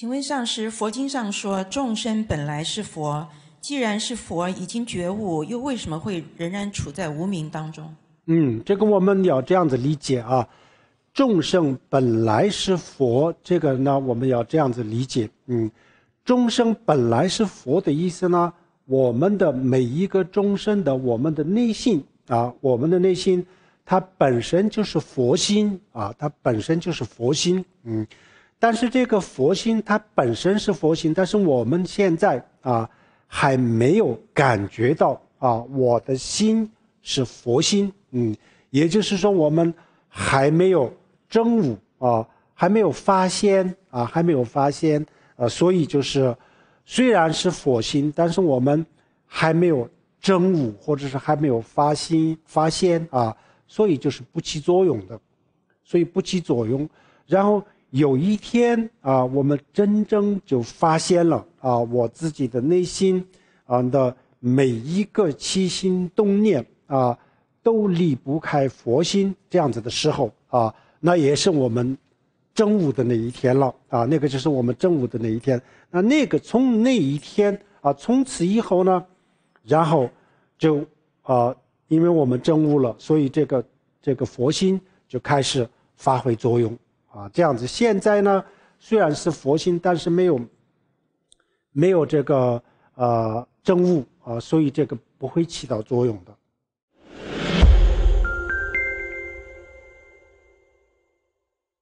请问上师，佛经上说众生本来是佛，既然是佛，已经觉悟，又为什么会仍然处在无名当中？嗯，这个我们要这样子理解啊。众生本来是佛，这个呢，我们要这样子理解。嗯，众生本来是佛的意思呢，我们的每一个众生的我们的内心啊，我们的内心，它本身就是佛心啊，它本身就是佛心。嗯。但是这个佛心，它本身是佛心，但是我们现在啊，还没有感觉到啊，我的心是佛心，嗯，也就是说我们还没有真悟啊，还没有发现啊，还没有发现啊，所以就是，虽然是佛心，但是我们还没有真悟，或者是还没有发心发现啊，所以就是不起作用的，所以不起作用，然后。有一天啊，我们真正就发现了啊，我自己的内心啊的每一个起心动念啊，都离不开佛心这样子的时候啊，那也是我们正悟的那一天了啊，那个就是我们正悟的那一天。那那个从那一天啊，从此以后呢，然后就啊，因为我们正悟了，所以这个这个佛心就开始发挥作用。啊，这样子，现在呢，虽然是佛心，但是没有，没有这个呃真物啊，所以这个不会起到作用的。